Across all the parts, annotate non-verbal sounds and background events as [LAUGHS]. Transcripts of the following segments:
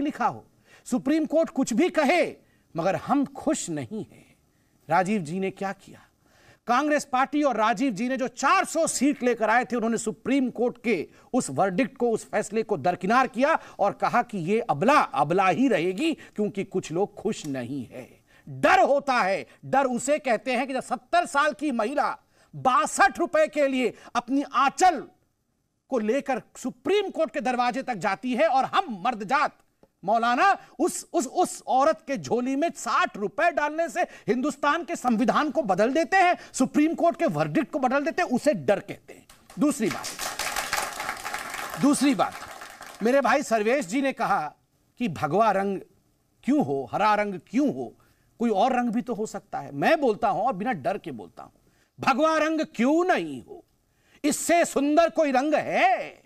लिखा हो supreme court कुछ भी कहे मगर हम खुश नहीं हैं राजीव जी ने क्या किया कांग्रेस पार्टी और राजीव जी ने जो 400 सीट लेकर आए थे उन्होंने सुप्रीम कोर्ट के उस वर्डिक्ट को उस फैसले को दरकिनार किया और कहा कि यह अबला अबला ही रहेगी क्योंकि कुछ लोग खुश नहीं है डर होता है डर उसे कहते हैं कि जब सत्तर साल की महिला बासठ रुपए के लिए अपनी आंचल को लेकर सुप्रीम कोर्ट के दरवाजे तक जाती है और हम मर्द जात मौलाना उस उस उस औरत के झोली में साठ रुपए डालने से हिंदुस्तान के संविधान को बदल देते हैं सुप्रीम कोर्ट के वर्डिक्ट को बदल देते हैं उसे डर कहते हैं दूसरी बात दूसरी बात मेरे भाई सर्वेश जी ने कहा कि भगवा रंग क्यों हो हरा रंग क्यों हो कोई और रंग भी तो हो सकता है मैं बोलता हूं और बिना डर के बोलता हूं भगवा रंग क्यों नहीं हो इससे सुंदर कोई रंग है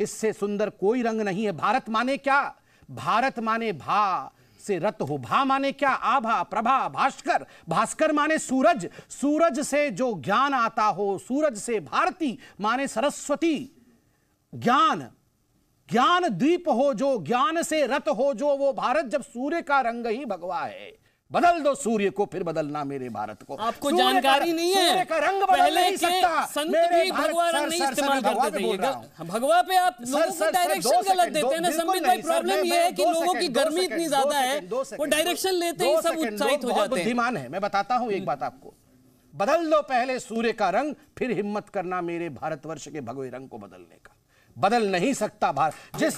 इससे सुंदर कोई रंग नहीं है भारत माने क्या भारत माने भा से रत हो भा माने क्या आभा प्रभा भास्कर भास्कर माने सूरज सूरज से जो ज्ञान आता हो सूरज से भारती माने सरस्वती ज्ञान ज्ञान द्वीप हो जो ज्ञान से रत हो जो वो भारत जब सूर्य का रंग ही भगवा है बदल दो सूर्य को फिर बदलना मेरे भारत को आपको जानकारी नहीं है का रंग बदल नहीं सकता संत भी भगवा नहीं इस्तेमाल करते थे भगवा पे आप लोगों को डायरेक्शन गलत देते हैं ना संबित भाई प्रॉब्लम ये है कि लोगों की गर्मी इतनी ज्यादा है वो डायरेक्शन लेते ही सब उत्साहित हो जाते हैं है मैं बताता हूँ एक बात आपको बदल दो पहले सूर्य का रंग फिर हिम्मत करना मेरे भारतवर्ष के भगवे रंग को बदलने का बदल नहीं सकता भारत जिस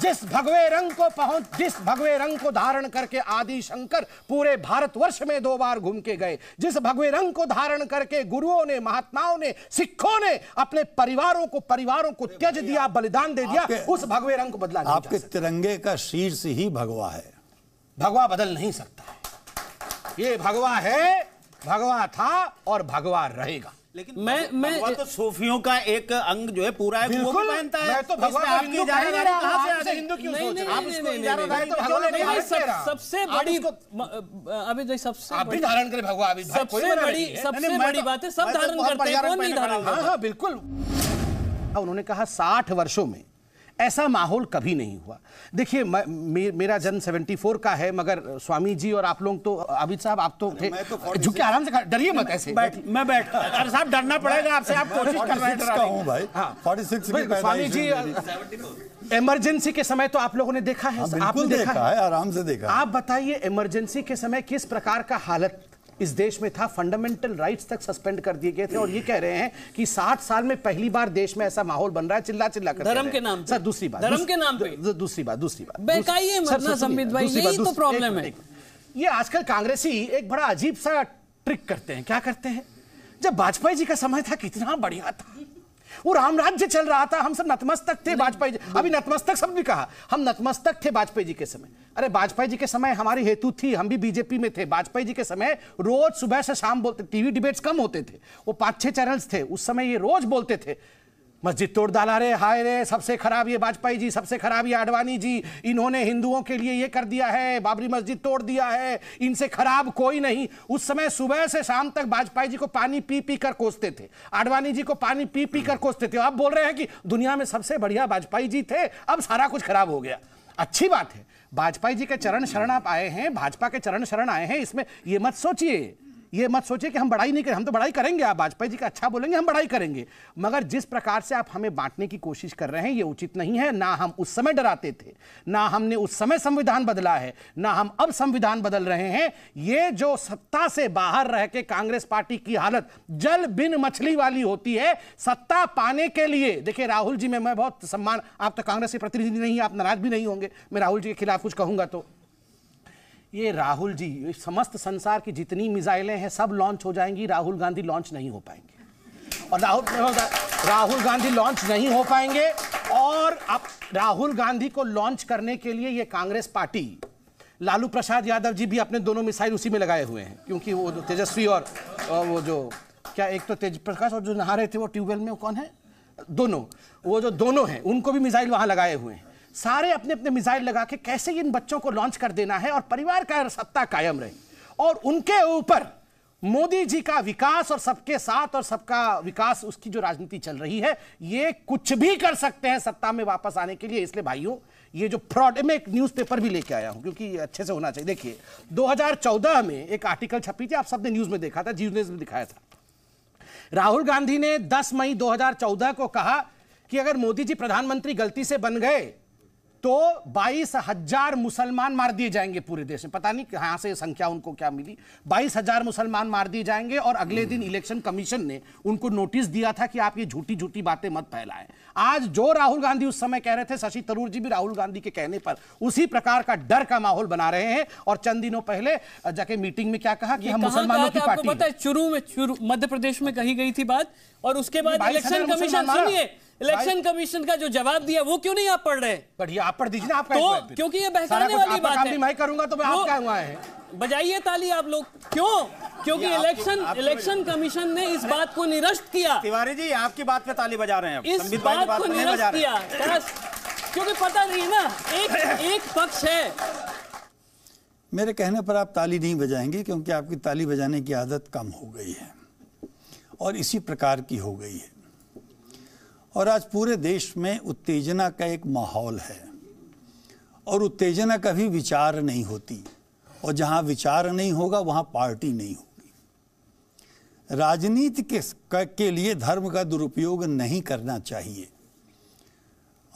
जिस भगवे रंग को पहुंच जिस भगवे रंग को धारण करके आदि शंकर पूरे भारतवर्ष में दो बार घूम के गए जिस भगवे रंग को धारण करके गुरुओं ने महात्माओं ने सिखों ने अपने परिवारों को परिवारों को त्यज दिया बलिदान दे दिया उस भगवे रंग को बदला आपके तिरंगे का शीर्ष ही भगवा है भगवा बदल नहीं सकता है ये भगवा है भगवा था और भगवा रहेगा लेकिन मैं मैं तो सूफियों का एक अंग जो है पूरा है वो पहनता है तो भगवान की से हिंदू क्यों सोच रहे हैं आप सबसे बड़ी अभी जो सबसे आप भी धारण करें भगवान अभी सबसे बड़ी सबसे बड़ी तो- बात है सब तो धारण करते हैं कौन नहीं धारण हां हां हाँ, बिल्कुल हाँ, उन्होंने कहा 60 वर्षों में ऐसा माहौल कभी नहीं हुआ देखिए मे, मेरा जन्म 74 का है मगर स्वामी जी और आप लोग तो अमित साहब आप तो, तो झुके आराम से डरिए मत ऐसे बैठ मैं बैठ अरे साहब डरना पड़ेगा आपसे आप कोशिश कर रहे हैं स्वामी जी इमरजेंसी के समय तो आप लोगों ने देखा है हाँ, आपने देखा है आराम से देखा आप बताइए इमरजेंसी के समय किस प्रकार का हालत इस देश में था फंडामेंटल राइट्स तक सस्पेंड कर दिए गए थे और ये कह रहे हैं कि साठ साल में पहली बार देश में ऐसा माहौल बन रहा है चिल्ला चिल्ला कर धर्म के नाम सर दूसरी बात धर्म के नाम दूसरी बात दूसरी बात बहकाइए तो प्रॉब्लम है ये आजकल कांग्रेसी एक बड़ा अजीब सा ट्रिक करते हैं क्या करते हैं जब वाजपेयी जी का समय था कितना बढ़िया था वो राम राज्य चल रहा था हम सब नतमस्तक थे वाजपेयी जी अभी नतमस्तक सब भी कहा हम नतमस्तक थे वाजपेयी जी के समय अरे वाजपेयी जी के समय हमारी हेतु थी हम भी बीजेपी में थे वाजपेयी जी के समय रोज सुबह से शाम बोलते टीवी डिबेट्स कम होते थे वो पांच छह चैनल्स थे उस समय ये रोज बोलते थे मस्जिद तोड़ डाला रे हाय रे सबसे खराब ये वाजपेयी जी सबसे खराब ये आडवाणी जी इन्होंने हिंदुओं के लिए ये कर दिया है बाबरी मस्जिद तोड़ दिया है इनसे खराब कोई नहीं उस समय सुबह से शाम तक वाजपेयी जी को पानी पी पी कर कोसते थे आडवाणी जी को पानी पी पी कर कोसते थे अब बोल रहे हैं कि दुनिया में सबसे बढ़िया वाजपेयी जी थे अब सारा कुछ खराब हो गया अच्छी बात है वाजपेयी जी के चरण शरण आप आए हैं भाजपा के चरण शरण आए हैं इसमें ये मत सोचिए ये मत सोचिए कि हम बड़ाई नहीं करें हम तो बड़ाई करेंगे आप वाजपेयी जी का अच्छा बोलेंगे हम बड़ाई करेंगे मगर जिस प्रकार से आप हमें बांटने की कोशिश कर रहे हैं ये उचित नहीं है ना हम उस समय डराते थे ना हमने उस समय संविधान बदला है ना हम अब संविधान बदल रहे हैं ये जो सत्ता से बाहर रह के कांग्रेस पार्टी की हालत जल बिन मछली वाली होती है सत्ता पाने के लिए देखिए राहुल जी में मैं बहुत सम्मान आप तो कांग्रेस के प्रतिनिधि नहीं आप नाराज भी नहीं होंगे मैं राहुल जी के खिलाफ कुछ कहूंगा तो ये राहुल जी ये समस्त संसार की जितनी मिसाइलें हैं सब लॉन्च हो जाएंगी राहुल गांधी लॉन्च नहीं हो पाएंगे और राहुल राहुल गांधी लॉन्च नहीं हो पाएंगे और अब राहुल गांधी को लॉन्च करने के लिए ये कांग्रेस पार्टी लालू प्रसाद यादव जी भी अपने दोनों मिसाइल उसी में लगाए हुए हैं क्योंकि वो तेजस्वी और वो जो क्या एक तो तेज प्रकाश और जो नहा रहे थे वो ट्यूबवेल में वो कौन है दोनों वो जो दोनों हैं उनको भी मिसाइल वहाँ लगाए हुए हैं सारे अपने अपने मिसाइल लगा के कैसे इन बच्चों को लॉन्च कर देना है और परिवार का सत्ता कायम रहे और उनके ऊपर मोदी जी का विकास और सबके साथ और सबका विकास उसकी जो राजनीति चल रही है ये कुछ भी कर सकते हैं सत्ता में वापस आने के लिए इसलिए भाइयों ये जो फ्रॉड मैं एक न्यूज़पेपर भी लेके आया हूँ क्योंकि अच्छे से होना चाहिए देखिए 2014 में एक आर्टिकल छपी थी आप सबने न्यूज़ में देखा था जी न्यूज़ में दिखाया था राहुल गांधी ने दस मई दो को कहा कि अगर मोदी जी प्रधानमंत्री गलती से बन गए तो बाईस हजार मुसलमान मार दिए जाएंगे पूरे देश में पता नहीं कहां से संख्या उनको क्या मिली बाईस हजार मुसलमान मार दिए जाएंगे और अगले दिन हम्म। इलेक्शन कमीशन ने उनको नोटिस दिया था कि आप ये झूठी झूठी बातें मत फैलाएं आज जो राहुल गांधी उस समय कह रहे थे शशि थरूर जी भी राहुल गांधी के कहने पर उसी प्रकार का डर का माहौल बना रहे हैं और चंद दिनों पहले जाके मीटिंग में क्या कहा कि हम मुसलमानों की पार्टी चुरू में मध्य प्रदेश में कही गई थी बात और उसके बाद इलेक्शन कमीशन सुनिए इलेक्शन कमीशन का जो जवाब दिया वो क्यों नहीं आप पढ़ रहे बढ़िया आप पढ़ दीजिए ना आपका तो क्योंकि ये बहकाने वाली बात है मैं करूंगा तो मैं क्या हुआ है बजाइए ताली आप लोग क्यों क्योंकि इलेक्शन इलेक्शन कमीशन ने इस बात को निरस्त किया तिवारी जी आपकी बात पे ताली बजा रहे हैं इस बात को निरस्त किया क्योंकि पता नहीं है ना एक एक पक्ष है मेरे कहने पर आप ताली नहीं बजाएंगे क्योंकि आपकी ताली बजाने की आदत कम हो गई है और इसी प्रकार की हो गई है और आज पूरे देश में उत्तेजना का एक माहौल है और उत्तेजना कभी विचार नहीं होती और जहां विचार नहीं होगा वहां पार्टी नहीं होगी राजनीति के के लिए धर्म का दुरुपयोग नहीं करना चाहिए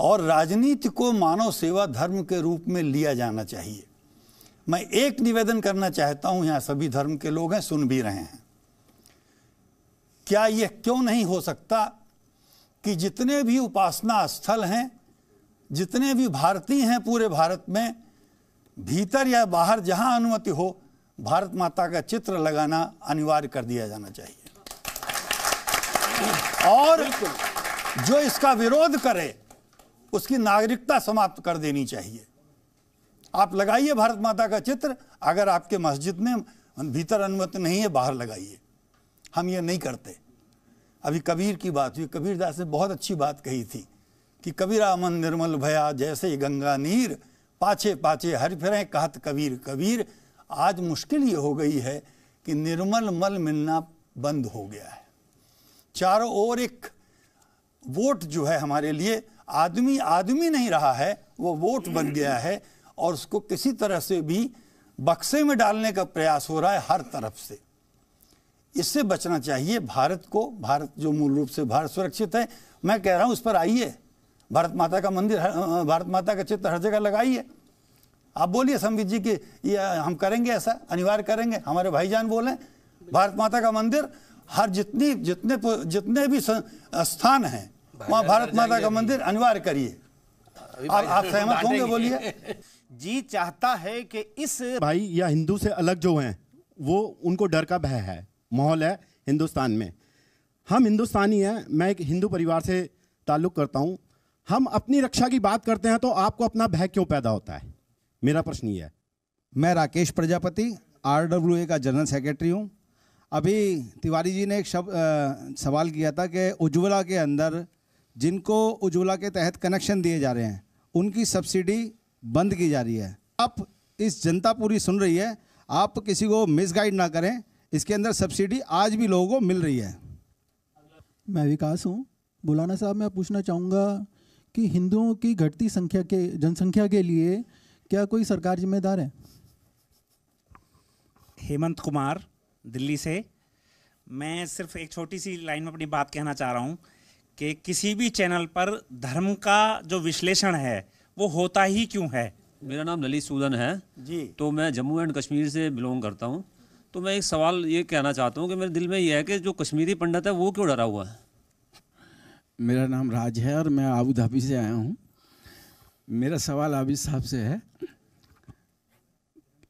और राजनीति को मानव सेवा धर्म के रूप में लिया जाना चाहिए मैं एक निवेदन करना चाहता हूं यहां सभी धर्म के लोग हैं सुन भी रहे हैं क्या यह क्यों नहीं हो सकता कि जितने भी उपासना स्थल हैं जितने भी भारतीय हैं पूरे भारत में भीतर या बाहर जहां अनुमति हो भारत माता का चित्र लगाना अनिवार्य कर दिया जाना चाहिए और जो इसका विरोध करे उसकी नागरिकता समाप्त कर देनी चाहिए आप लगाइए भारत माता का चित्र अगर आपके मस्जिद में भीतर अनुमति नहीं है बाहर लगाइए हम ये नहीं करते अभी कबीर की बात हुई कबीर दास ने बहुत अच्छी बात कही थी कि कबीरा मन निर्मल भया जैसे गंगा नीर पाछे पाछे हर फिरें कहत कबीर कबीर आज मुश्किल ये हो गई है कि निर्मल मल मिलना बंद हो गया है चारों ओर एक वोट जो है हमारे लिए आदमी आदमी नहीं रहा है वो वोट बन गया है और उसको किसी तरह से भी बक्से में डालने का प्रयास हो रहा है हर तरफ से इससे बचना चाहिए भारत को भारत जो मूल रूप से भारत सुरक्षित है मैं कह रहा हूँ उस पर आइए भारत माता का मंदिर भारत माता का चित्र हर जगह लगाइए आप बोलिए संबित जी कि ये हम करेंगे ऐसा अनिवार्य करेंगे हमारे भाईजान बोलें भारत माता का मंदिर हर जितनी जितने जितने भी स्थान हैं वहाँ भारत माता का मंदिर अनिवार्य करिए आप आप सहमत होंगे बोलिए [LAUGHS] जी चाहता है कि इस भाई या हिंदू से अलग जो हैं वो उनको डर का भय है माहौल है हिंदुस्तान में हम हिंदुस्तानी हैं मैं एक हिंदू परिवार से ताल्लुक़ करता हूँ हम अपनी रक्षा की बात करते हैं तो आपको अपना भय क्यों पैदा होता है मेरा प्रश्न ये है मैं राकेश प्रजापति आर का जनरल सेक्रेटरी हूँ अभी तिवारी जी ने एक शब, आ, सवाल किया था कि उज्ज्वला के अंदर जिनको उज्ज्वला के तहत कनेक्शन दिए जा रहे हैं उनकी सब्सिडी बंद की जा रही है आप इस जनता पूरी सुन रही है आप किसी को मिसगाइड ना करें इसके अंदर सब्सिडी आज भी लोगों को मिल रही है मैं विकास हूँ बुलाना साहब मैं पूछना चाहूँगा कि हिंदुओं की घटती संख्या के जनसंख्या के लिए क्या कोई सरकार जिम्मेदार है हेमंत कुमार दिल्ली से मैं सिर्फ एक छोटी सी लाइन में अपनी बात कहना चाह रहा हूँ कि किसी भी चैनल पर धर्म का जो विश्लेषण है वो होता ही क्यों है मेरा नाम ललित सूदन है जी तो मैं जम्मू एंड कश्मीर से बिलोंग करता हूँ तो मैं एक सवाल ये कहना चाहता हूँ कि मेरे दिल में ये है कि जो कश्मीरी पंडित है वो क्यों डरा हुआ है मेरा नाम राज है और मैं आबू धाबी से आया हूँ मेरा सवाल आबिद साहब से है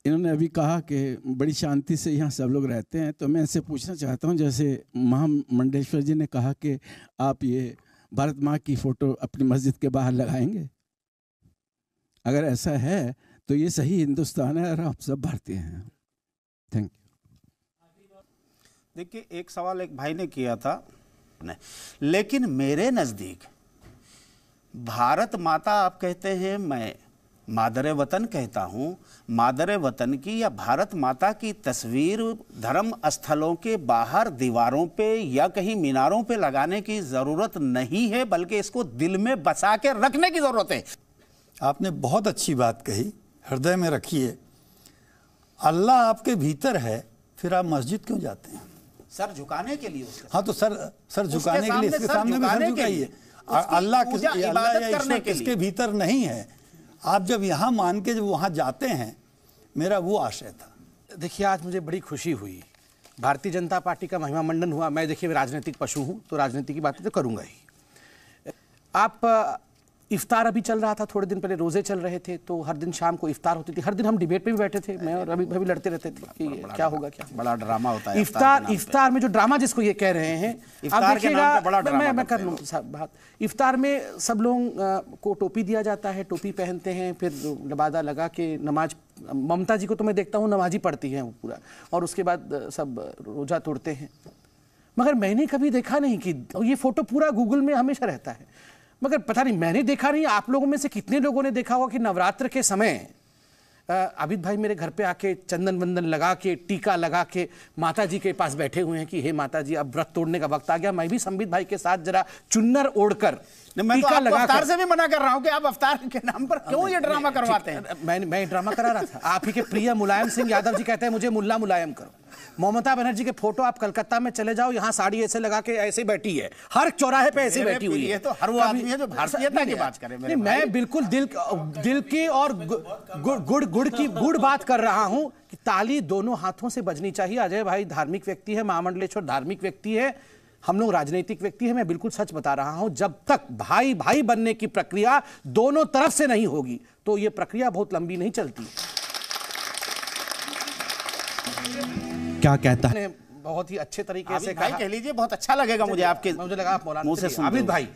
इन्होंने अभी कहा कि बड़ी शांति से यहाँ सब लोग रहते हैं तो मैं इनसे पूछना चाहता हूँ जैसे महामंडेश्वर जी ने कहा कि आप ये भारत माँ की फ़ोटो अपनी मस्जिद के बाहर लगाएंगे अगर ऐसा है तो ये सही हिंदुस्तान है और आप सब भारतीय हैं थैंक यू देखिए एक सवाल एक भाई ने किया था ने, लेकिन मेरे नज़दीक भारत माता आप कहते हैं मैं मादर वतन कहता हूँ मादर वतन की या भारत माता की तस्वीर धर्म स्थलों के बाहर दीवारों पे या कहीं मीनारों पे लगाने की ज़रूरत नहीं है बल्कि इसको दिल में बसा के रखने की ज़रूरत है आपने बहुत अच्छी बात कही हृदय में रखिए अल्लाह आपके भीतर है फिर आप मस्जिद क्यों जाते हैं सर झुकाने के लिए हाँ तो सर सर झुकाने के लिए इसके सामने भी सर झुकाइए अल्लाह किसके इसके भीतर नहीं है आप जब यहाँ मान के जब वहाँ जाते हैं मेरा वो आशय था देखिए आज मुझे बड़ी खुशी हुई भारतीय जनता पार्टी का महिमा मंडन हुआ मैं देखिए राजनीतिक पशु हूँ तो राजनीति की बातें तो करूँगा ही आप इफ्तार अभी चल रहा था थोड़े दिन पहले रोजे चल रहे थे तो हर दिन शाम को इफ्तार होती थी हर दिन हम डिबेट पे भी बैठे थे मैं और अभी भाई लड़ते रहते थे कि क्या होगा क्या बड़ा ड्रामा होता है इफ्तार इफ्तार में जो ड्रामा जिसको ये कह रहे हैं आप देखिएगा कर लूँ बात इफ्तार में सब लोग को टोपी दिया जाता है टोपी पहनते हैं फिर लबादा लगा के नमाज ममता जी को तो मैं देखता हूँ नमाजी पढ़ती है वो पूरा और उसके बाद सब रोजा तोड़ते हैं मगर मैंने कभी देखा नहीं कि ये फोटो पूरा गूगल में हमेशा रहता है मगर पता नहीं मैंने देखा नहीं आप लोगों में से कितने लोगों ने देखा होगा कि नवरात्र के समय अभित भाई मेरे घर पे आके चंदन वंदन लगा के टीका लगा के माता जी के पास बैठे हुए हैं कि हे माता जी अब व्रत तोड़ने का वक्त आ गया मैं भी संबित भाई के साथ जरा चुन्नर ओढ़कर मैं तो टीका तो लगा अवतार से भी मना कर रहा हूँ कि आप अवतार के नाम पर क्यों ये ड्रामा करवाते हैं मैं मैं ड्रामा करा रहा था आप ही के प्रिय मुलायम सिंह यादव जी कहते हैं मुझे मुल्ला मुलायम करो ममता बनर्जी के फोटो आप कलकत्ता में चले जाओ यहाँ साड़ी ऐसे लगा के ऐसे बैठी है हर चौराहे पे ऐसे बैठी हुई है तो हर वो आदमी है जो भारतीयता की बात करे नहीं मैं बिल्कुल दिल दिल की और गुड़ गुड़ की [LAUGHS] गुड़ बात कर रहा हूँ कि ताली दोनों हाथों से बजनी चाहिए अजय भाई धार्मिक व्यक्ति है महामंडलेश्वर धार्मिक व्यक्ति है हम लोग राजनीतिक व्यक्ति है मैं बिल्कुल सच बता रहा हूं जब तक भाई भाई बनने की प्रक्रिया दोनों तरफ से नहीं होगी तो ये प्रक्रिया बहुत लंबी नहीं चलती क्या कहता है बहुत ही अच्छे तरीके से भाई कह लीजिए बहुत अच्छा लगेगा मुझे आपके मुझे लगा आप मौलाना अमित भाई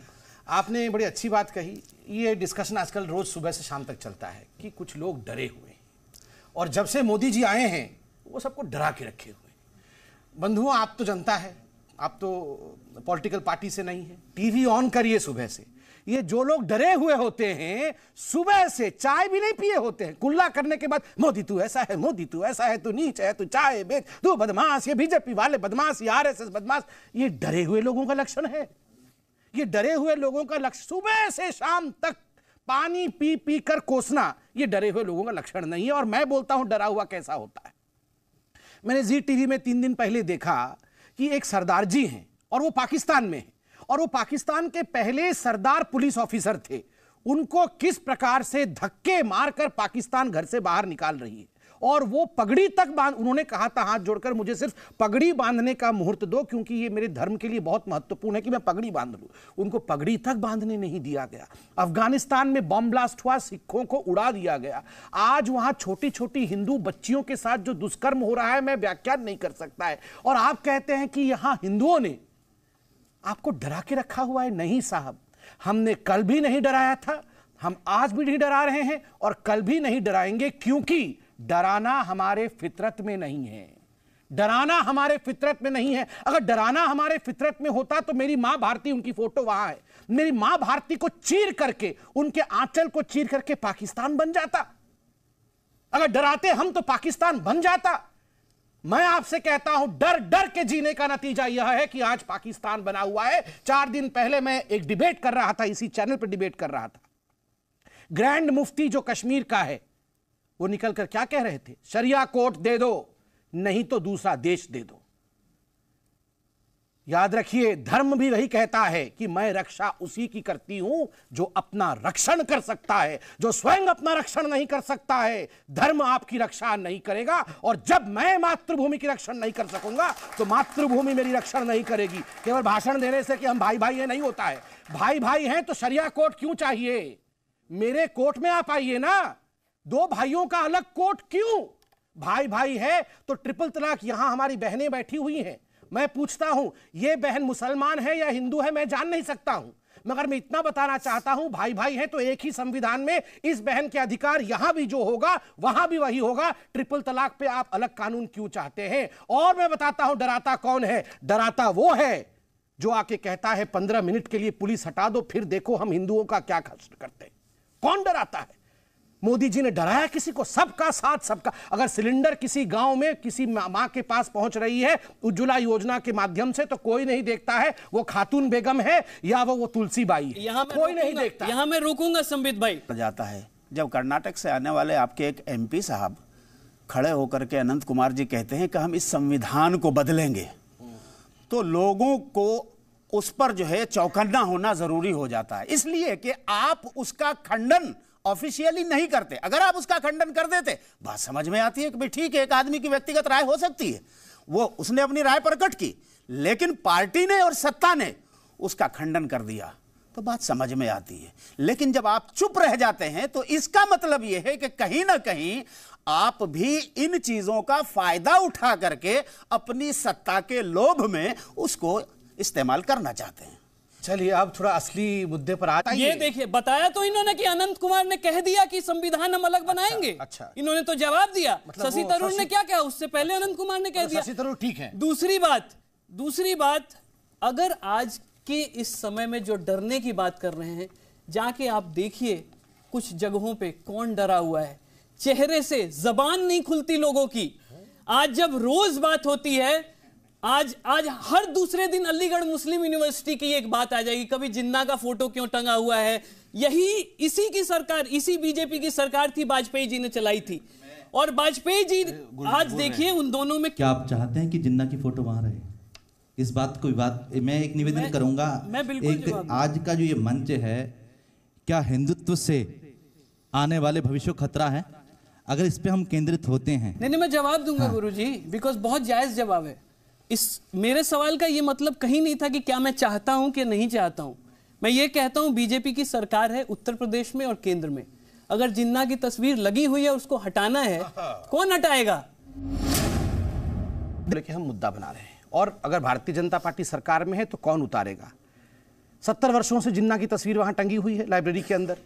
आपने बड़ी अच्छी बात कही ये डिस्कशन आजकल रोज़ सुबह से शाम तक चलता है कि कुछ लोग डरे हुए और जब से मोदी जी आए हैं वो सबको डरा के रखे हुए बंधुओं आप तो जनता है आप तो पॉलिटिकल पार्टी से नहीं है टीवी ऑन करिए सुबह से ये जो लोग डरे हुए होते हैं सुबह से चाय भी नहीं पिए होते हैं कुल्ला करने के बाद मोदी तू ऐसा है मोदी तू ऐसा है तू नीच है तू चाय बेच तू बदमाश ये बीजेपी वाले बदमाश ये आरएसएस बदमाश ये डरे हुए लोगों का लक्षण है ये डरे हुए लोगों का लक्षण सुबह से शाम तक पानी पी पी कर कोसना ये डरे हुए लोगों का लक्षण नहीं है और मैं बोलता हूं डरा हुआ कैसा होता है मैंने जी टीवी में तीन दिन पहले देखा कि एक सरदार जी हैं और वो पाकिस्तान में हैं और वो पाकिस्तान के पहले सरदार पुलिस ऑफिसर थे उनको किस प्रकार से धक्के मारकर पाकिस्तान घर से बाहर निकाल रही है और वो पगड़ी तक बांध उन्होंने कहा था हाथ जोड़कर मुझे सिर्फ पगड़ी बांधने का मुहूर्त दो क्योंकि ये मेरे धर्म के लिए बहुत महत्वपूर्ण है कि मैं पगड़ी बांध लूँ उनको पगड़ी तक बांधने नहीं दिया गया अफगानिस्तान में बॉम्ब ब्लास्ट हुआ सिखों को उड़ा दिया गया आज वहाँ छोटी छोटी हिंदू बच्चियों के साथ जो दुष्कर्म हो रहा है मैं व्याख्यान नहीं कर सकता है और आप कहते हैं कि यहाँ हिंदुओं ने आपको डरा के रखा हुआ है नहीं साहब हमने कल भी नहीं डराया था हम आज भी नहीं डरा रहे हैं और कल भी नहीं डराएंगे क्योंकि डराना हमारे फितरत में नहीं है डराना हमारे फितरत में नहीं है अगर डराना हमारे फितरत में होता तो मेरी मां भारती उनकी फोटो वहां है मेरी मां भारती को चीर करके उनके आंचल को चीर करके पाकिस्तान बन जाता अगर डराते हम तो पाकिस्तान बन जाता मैं आपसे कहता हूं डर डर के जीने का नतीजा यह है कि आज पाकिस्तान बना हुआ है चार दिन पहले मैं एक डिबेट कर रहा था इसी चैनल पर डिबेट कर रहा था ग्रैंड मुफ्ती जो कश्मीर का है वो निकलकर क्या कह रहे थे शरिया कोर्ट दे दो नहीं तो दूसरा देश दे दो याद रखिए धर्म भी वही कहता है कि मैं रक्षा उसी की करती हूं जो अपना रक्षण कर सकता है जो स्वयं अपना रक्षण नहीं कर सकता है धर्म आपकी रक्षा नहीं करेगा और जब मैं मातृभूमि की रक्षण नहीं कर सकूंगा तो मातृभूमि मेरी रक्षण नहीं करेगी केवल भाषण देने से कि हम भाई भाई है नहीं होता है भाई भाई हैं तो शरिया कोर्ट क्यों चाहिए मेरे कोर्ट में आप आइए ना दो भाइयों का अलग कोर्ट क्यों भाई भाई है तो ट्रिपल तलाक यहां हमारी बहनें बैठी हुई हैं मैं पूछता हूं ये बहन मुसलमान है या हिंदू है मैं जान नहीं सकता हूं मगर मैं इतना बताना चाहता हूं भाई भाई है तो एक ही संविधान में इस बहन के अधिकार यहां भी जो होगा वहां भी वही होगा ट्रिपल तलाक पे आप अलग कानून क्यों चाहते हैं और मैं बताता हूं डराता कौन है डराता वो है जो आके कहता है पंद्रह मिनट के लिए पुलिस हटा दो फिर देखो हम हिंदुओं का क्या खर्च करते कौन डराता है मोदी जी ने डराया किसी को सबका साथ सबका अगर सिलेंडर किसी गांव में किसी माँ के पास पहुंच रही है उज्ज्वला योजना के माध्यम से तो कोई नहीं देखता है वो खातून बेगम है या वो वो तुलसी बाई है यहां कोई नहीं देखता यहाँ मैं रुकूंगा संबित भाई जाता है जब कर्नाटक से आने वाले आपके एक एम साहब खड़े होकर के अनंत कुमार जी कहते हैं कि हम इस संविधान को बदलेंगे तो लोगों को उस पर जो है चौकन्ना होना जरूरी हो जाता है इसलिए कि आप उसका खंडन ऑफिशियली नहीं करते अगर आप उसका खंडन कर देते बात समझ में आती है कि ठीक है एक आदमी की व्यक्तिगत राय हो सकती है वो उसने अपनी राय प्रकट की लेकिन पार्टी ने और सत्ता ने उसका खंडन कर दिया तो बात समझ में आती है लेकिन जब आप चुप रह जाते हैं तो इसका मतलब यह है कि कहीं ना कहीं आप भी इन चीजों का फायदा उठा करके अपनी सत्ता के लोभ में उसको इस्तेमाल करना चाहते हैं चलिए अब थोड़ा असली मुद्दे पर आता ये देखिए बताया तो इन्होंने कि अनंत कुमार ने कह दिया कि संविधान हम अलग अच्छा, बनाएंगे अच्छा, अच्छा इन्होंने तो जवाब दिया मतलब शशि तरूर ने क्या कहा उससे पहले अनंत कुमार ने कह मतलब दिया शशि तरूर ठीक है दूसरी बात दूसरी बात अगर आज के इस समय में जो डरने की बात कर रहे हैं जाके आप देखिए कुछ जगहों पर कौन डरा हुआ है चेहरे से जबान नहीं खुलती लोगों की आज जब रोज बात होती है आज आज हर दूसरे दिन अलीगढ़ मुस्लिम यूनिवर्सिटी की एक बात आ जाएगी कभी जिन्ना का फोटो क्यों टंगा हुआ है यही इसी की सरकार इसी बीजेपी की सरकार थी वाजपेयी जी ने चलाई थी और वाजपेयी जी आज देखिए उन दोनों में क्या आप चाहते हैं कि जिन्ना की फोटो वहां रहे इस बात को बात मैं एक निवेदन करूंगा मैं एक आज का जो ये मंच है क्या हिंदुत्व से आने वाले भविष्य खतरा है अगर इस पे हम केंद्रित होते हैं नहीं नहीं मैं जवाब दूंगा हाँ। गुरु जी बिकॉज बहुत जायज जवाब है इस मेरे सवाल का ये मतलब कहीं नहीं था कि क्या मैं चाहता हूं कि नहीं चाहता हूं मैं ये कहता हूं बीजेपी की सरकार है उत्तर प्रदेश में और केंद्र में अगर जिन्ना की तस्वीर लगी हुई है उसको हटाना है [LAUGHS] कौन हटाएगा देखिए हम मुद्दा बना रहे हैं और अगर भारतीय जनता पार्टी सरकार में है तो कौन उतारेगा सत्तर वर्षों से जिन्ना की तस्वीर वहां टंगी हुई है लाइब्रेरी के अंदर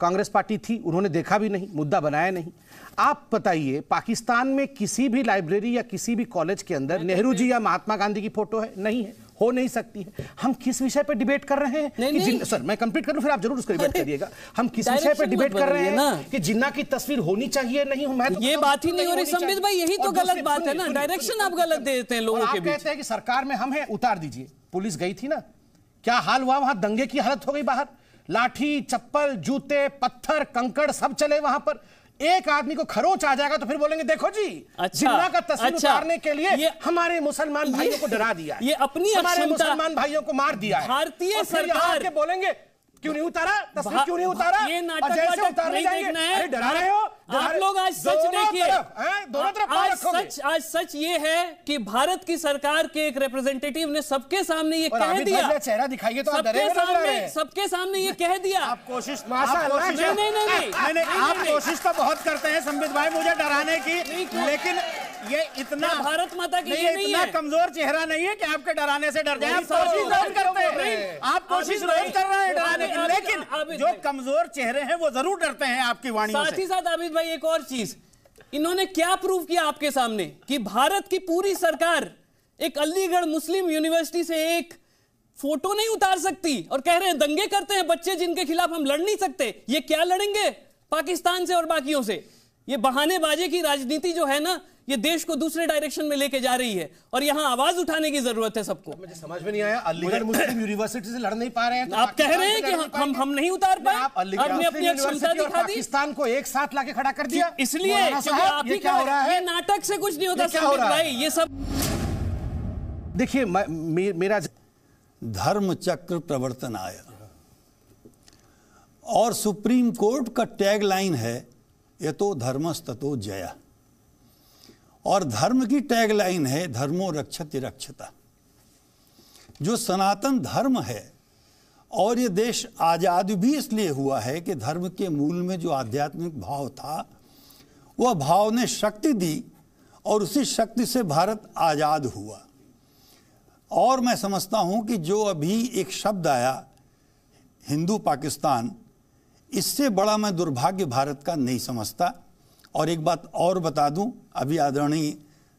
कांग्रेस पार्टी थी उन्होंने देखा भी नहीं मुद्दा बनाया नहीं आप बताइए पाकिस्तान में किसी भी लाइब्रेरी या किसी भी कॉलेज के अंदर नेहरू जी या महात्मा गांधी की फोटो है नहीं है हो नहीं सकती है हम किस विषय पर डिबेट कर रहे हैं नहीं, कि नहीं। सर मैं कंप्लीट करूं फिर आप जरूर उसको डिबेट करिएगा हम किस विषय पर डिबेट कर रहे हैं कि जिन्ना की तस्वीर होनी चाहिए नहीं हो मैं तो ये बात ही नहीं हो रही संबित भाई यही तो गलत बात है ना डायरेक्शन आप गलत देते हैं लोगों के कहते हैं कि सरकार में हम है उतार दीजिए पुलिस गई थी ना क्या हाल हुआ वहां दंगे की हालत हो गई बाहर लाठी चप्पल जूते पत्थर कंकड़ सब चले वहां पर एक आदमी को खरोच आ जाएगा तो फिर बोलेंगे देखो जी अच्छा, का तस्वीर अच्छा, उतारने के लिए ये, हमारे मुसलमान भाइयों को डरा दिया ये अपनी हमारे मुसलमान भाइयों को मार दिया भारतीय सरकार के बोलेंगे क्यों नहीं उतारा तस्वीर क्यों नहीं उतारा ये नाटक जैसे उतारने जाएंगे अरे डरा रहे हो आप लोग आज सच देखिए दोनों हाँ, तरफ आज सच आज सच ये है कि भारत की सरकार के एक रिप्रेजेंटेटिव ने सबके सामने ये कह दिया चेहरा दिखाइए तो सबके सामने सबके सामने ये कह दिया आप कोशिश नहीं नहीं नहीं आप कोशिश तो बहुत करते हैं संबित भाई मुझे डराने की लेकिन ये इतना भारत माता की नहीं, नहीं इतना है कमजोर चेहरा नहीं है कि आपके डराने से डर जाए आप कोशिश तो रोज करते हैं आप कोशिश रोज कर रहे हैं डराने की लेकिन जो कमजोर चेहरे हैं वो जरूर डरते हैं आपकी वाणी साथ ही साथ आबिद भाई एक और चीज इन्होंने क्या प्रूव किया आपके सामने कि भारत की पूरी सरकार एक अलीगढ़ मुस्लिम यूनिवर्सिटी से एक फोटो नहीं उतार सकती और कह रहे हैं दंगे करते हैं बच्चे जिनके खिलाफ हम लड़ नहीं सकते ये क्या लड़ेंगे पाकिस्तान से और बाकियों से ये बाजे की राजनीति जो है ना ये देश को दूसरे डायरेक्शन में लेके जा रही है और यहाँ आवाज उठाने की जरूरत है सबको मुझे समझ में नहीं आया अलीगढ़ मुस्लिम यूनिवर्सिटी से लड़ नहीं पा रहे हैं तो आप कह रहे हैं कि हम, हम हम नहीं उतार पाए अपनी क्षमता दिखा दी पाकिस्तान को एक साथ लाके खड़ा कर दिया इसलिए आप नाटक से कुछ नहीं होता भाई ये सब देखिए मेरा धर्म चक्र प्रवर्तन आया और सुप्रीम कोर्ट का टैग है ये तो धर्मस्ततो जया और धर्म की टैगलाइन है धर्मो रक्षति रक्षता जो सनातन धर्म है और ये देश आज़ाद भी इसलिए हुआ है कि धर्म के मूल में जो आध्यात्मिक भाव था वह भाव ने शक्ति दी और उसी शक्ति से भारत आज़ाद हुआ और मैं समझता हूं कि जो अभी एक शब्द आया हिंदू पाकिस्तान इससे बड़ा मैं दुर्भाग्य भारत का नहीं समझता और एक बात और बता दूं अभी आदरणीय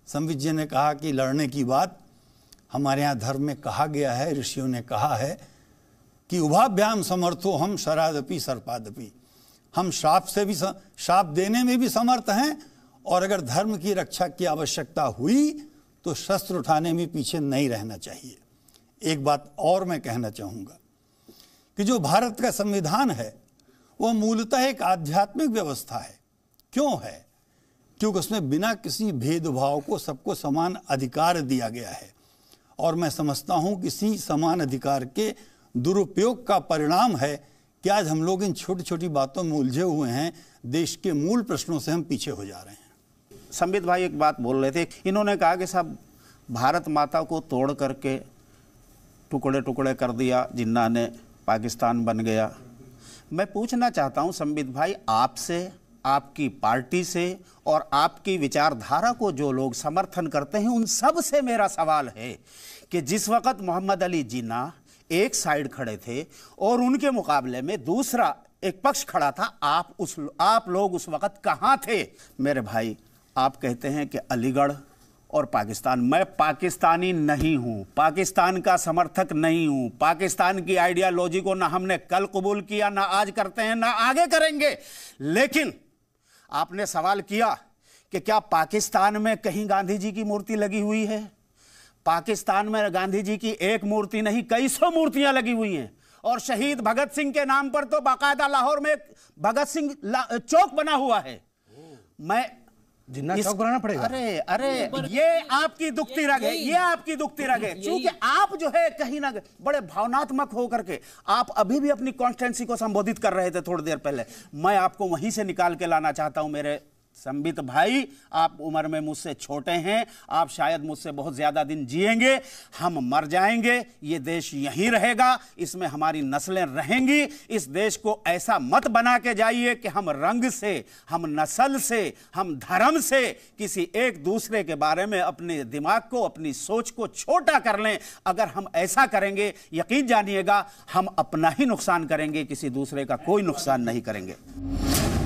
संवित जी ने कहा कि लड़ने की बात हमारे यहाँ धर्म में कहा गया है ऋषियों ने कहा है कि उभाभ्याम समर्थो हम शरादपि सर्पादपि हम श्राप से भी श्राप देने में भी समर्थ हैं और अगर धर्म की रक्षा की आवश्यकता हुई तो शस्त्र उठाने में पीछे नहीं रहना चाहिए एक बात और मैं कहना चाहूँगा कि जो भारत का संविधान है वो मूलतः एक आध्यात्मिक व्यवस्था है क्यों है क्योंकि उसमें बिना किसी भेदभाव को सबको समान अधिकार दिया गया है और मैं समझता हूँ किसी समान अधिकार के दुरुपयोग का परिणाम है कि आज हम लोग इन छोटी छोटी बातों में उलझे हुए हैं देश के मूल प्रश्नों से हम पीछे हो जा रहे हैं संबित भाई एक बात बोल रहे थे इन्होंने कहा कि साहब भारत माता को तोड़ करके टुकड़े टुकड़े कर दिया जिन्ना ने पाकिस्तान बन गया मैं पूछना चाहता हूं संबित भाई आपसे आपकी पार्टी से और आपकी विचारधारा को जो लोग समर्थन करते हैं उन सब से मेरा सवाल है कि जिस वक्त मोहम्मद अली जिन्ना एक साइड खड़े थे और उनके मुकाबले में दूसरा एक पक्ष खड़ा था आप उस आप लोग उस वक्त कहाँ थे मेरे भाई आप कहते हैं कि अलीगढ़ और पाकिस्तान मैं पाकिस्तानी नहीं हूं पाकिस्तान का समर्थक नहीं हूं पाकिस्तान की आइडियालॉजी को ना हमने कल कबूल किया ना आज करते हैं ना आगे करेंगे लेकिन आपने सवाल किया कि क्या पाकिस्तान में कहीं गांधी जी की मूर्ति लगी हुई है पाकिस्तान में गांधी जी की एक मूर्ति नहीं कई सौ मूर्तियां लगी हुई हैं और शहीद भगत सिंह के नाम पर तो बाकायदा लाहौर में भगत सिंह चौक बना हुआ है मैं जिन्ना चौक बनाना पड़ेगा अरे अरे ये आपकी दुखती रग है ये आपकी दुखती रग है क्योंकि आप जो है कहीं ना बड़े भावनात्मक होकर के आप अभी भी अपनी कॉन्स्टेंसी को संबोधित कर रहे थे थोड़ी देर पहले मैं आपको वहीं से निकाल के लाना चाहता हूं मेरे संबित भाई आप उम्र में मुझसे छोटे हैं आप शायद मुझसे बहुत ज़्यादा दिन जिएंगे हम मर जाएंगे ये देश यहीं रहेगा इसमें हमारी नस्लें रहेंगी इस देश को ऐसा मत बना के जाइए कि हम रंग से हम नस्ल से हम धर्म से किसी एक दूसरे के बारे में अपने दिमाग को अपनी सोच को छोटा कर लें अगर हम ऐसा करेंगे यकीन जानिएगा हम अपना ही नुकसान करेंगे किसी दूसरे का कोई नुकसान नहीं करेंगे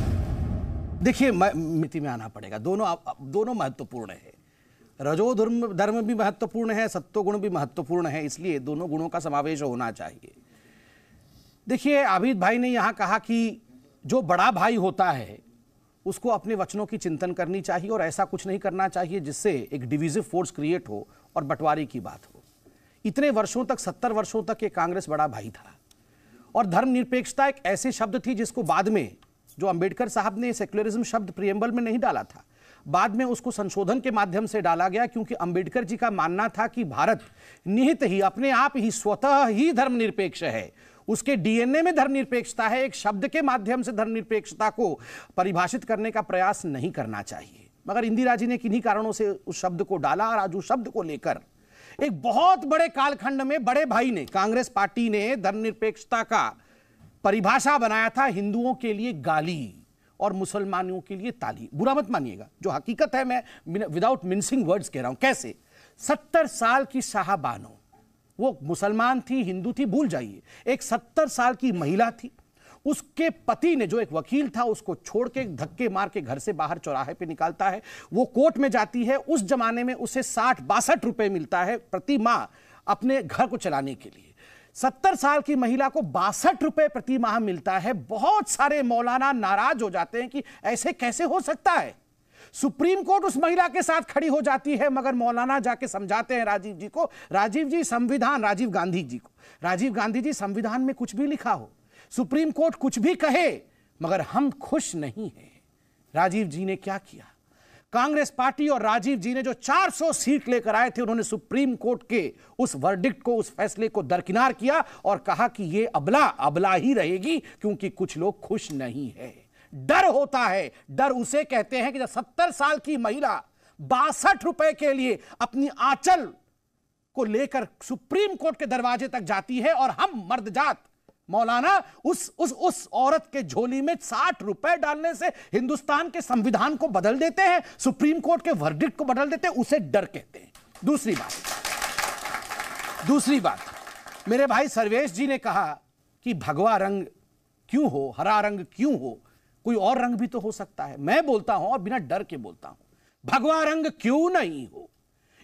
देखिए मिति में आना पड़ेगा दोनों दोनों महत्वपूर्ण है रजो धर्म धर्म भी महत्वपूर्ण है सत्व गुण भी महत्वपूर्ण है इसलिए दोनों गुणों का समावेश होना चाहिए देखिए आबिद भाई ने यहाँ कहा कि जो बड़ा भाई होता है उसको अपने वचनों की चिंतन करनी चाहिए और ऐसा कुछ नहीं करना चाहिए जिससे एक डिविजिव फोर्स क्रिएट हो और बंटवारे की बात हो इतने वर्षों तक सत्तर वर्षों तक ये कांग्रेस बड़ा भाई था और धर्मनिरपेक्षता एक ऐसे शब्द थी जिसको बाद में जो अंबेडकर साहब ने सेक्युलरिज्म शब्द प्रियम्बल में नहीं डाला था बाद में उसको संशोधन के माध्यम से डाला गया क्योंकि अंबेडकर जी का मानना था कि भारत निहित ही अपने आप ही स्वतः ही धर्मनिरपेक्ष है उसके डीएनए में धर्मनिरपेक्षता है एक शब्द के माध्यम से धर्मनिरपेक्षता को परिभाषित करने का प्रयास नहीं करना चाहिए मगर इंदिरा जी ने किन्हीं कारणों से उस शब्द को डाला और आज उस शब्द को लेकर एक बहुत बड़े कालखंड में बड़े भाई ने कांग्रेस पार्टी ने धर्मनिरपेक्षता का परिभाषा बनाया था हिंदुओं के लिए गाली और मुसलमानों के लिए ताली बुरा मत मानिएगा जो हकीकत है मैं विदाउट मिनसिंग वर्ड्स कह रहा हूं कैसे सत्तर साल की शाहबानो वो मुसलमान थी हिंदू थी भूल जाइए एक सत्तर साल की महिला थी उसके पति ने जो एक वकील था उसको छोड़ के धक्के मार के घर से बाहर चौराहे पे निकालता है वो कोर्ट में जाती है उस जमाने में उसे साठ बासठ रुपए मिलता है प्रति माह अपने घर को चलाने के लिए सत्तर साल की महिला को बासठ रुपए प्रति माह मिलता है बहुत सारे मौलाना नाराज हो जाते हैं कि ऐसे कैसे हो सकता है सुप्रीम कोर्ट उस महिला के साथ खड़ी हो जाती है मगर मौलाना जाके समझाते हैं राजीव जी को राजीव जी संविधान राजीव गांधी जी को राजीव गांधी जी संविधान में कुछ भी लिखा हो सुप्रीम कोर्ट कुछ भी कहे मगर हम खुश नहीं हैं राजीव जी ने क्या किया कांग्रेस पार्टी और राजीव जी ने जो 400 सीट लेकर आए थे उन्होंने सुप्रीम कोर्ट के उस वर्डिक्ट को उस फैसले को दरकिनार किया और कहा कि यह अबला अबला ही रहेगी क्योंकि कुछ लोग खुश नहीं है डर होता है डर उसे कहते हैं कि जब सत्तर साल की महिला बासठ रुपए के लिए अपनी आंचल को लेकर सुप्रीम कोर्ट के दरवाजे तक जाती है और हम मर्द जात मौलाना उस उस उस औरत के झोली में साठ रुपए डालने से हिंदुस्तान के संविधान को बदल देते हैं सुप्रीम कोर्ट के वर्डिक्ट को बदल देते हैं उसे डर कहते हैं दूसरी बात दूसरी बात मेरे भाई सर्वेश जी ने कहा कि भगवा रंग क्यों हो हरा रंग क्यों हो कोई और रंग भी तो हो सकता है मैं बोलता हूं और बिना डर के बोलता हूं भगवा रंग क्यों नहीं हो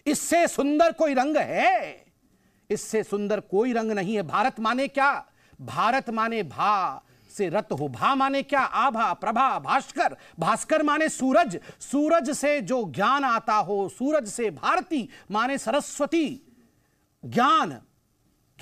इससे सुंदर कोई रंग है इससे सुंदर कोई रंग नहीं है भारत माने क्या भारत माने भा से रत हो भा माने क्या आभा प्रभा भास्कर भास्कर माने सूरज सूरज से जो ज्ञान आता हो सूरज से भारती माने सरस्वती ज्ञान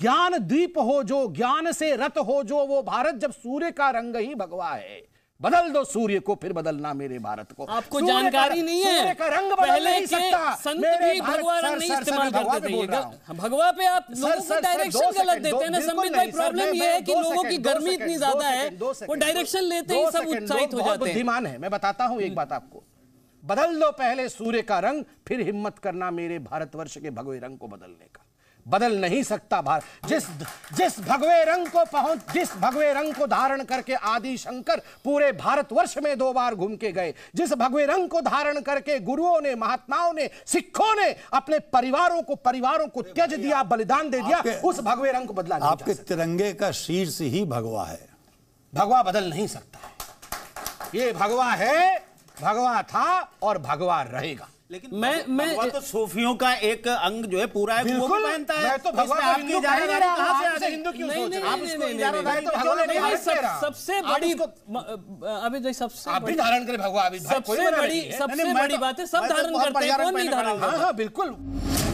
ज्ञान द्वीप हो जो ज्ञान से रत हो जो वो भारत जब सूर्य का रंग ही भगवा है बदल दो सूर्य को फिर बदलना मेरे भारत को आपको जानकारी नहीं है का रंग पहले नहीं सकता संत भी भगवान नहीं इस्तेमाल करते थे भगवा पे आप लोगों को डायरेक्शन गलत देते हैं ना संबित भाई प्रॉब्लम ये है कि लोगों की गर्मी इतनी ज्यादा है वो डायरेक्शन लेते ही सब उत्साहित हो जाते हैं बुद्धिमान है मैं बताता हूँ एक बात आपको बदल दो पहले सूर्य का रंग फिर हिम्मत करना मेरे भारतवर्ष के भगवे रंग को बदलने का बदल नहीं सकता भारत जिस जिस भगवे रंग को पहुंच जिस भगवे रंग को धारण करके आदि शंकर पूरे भारतवर्ष में दो बार घूम के गए जिस भगवे रंग को धारण करके गुरुओं ने महात्माओं ने सिखों ने अपने परिवारों को परिवारों को त्यज दिया बलिदान दे दिया उस भगवे रंग को बदला आपके तिरंगे का शीर्ष ही भगवा है भगवा बदल नहीं सकता ये भगवा है भगवा था और भगवा रहेगा लेकिन मैं मैं तो सूफियों का एक अंग जो है पूरा है वो पहनता है तो भगवान तो कहां से आ हिंदू क्यों सोच रहे आप इसको तो भगवान नहीं सबसे बड़ी अभी जी सबसे आप भी धारण करें भगवान अभी सबसे बड़ी सबसे बड़ी तो- बात है सब तो धारण करते हैं कौन नहीं धारण हां हां बिल्कुल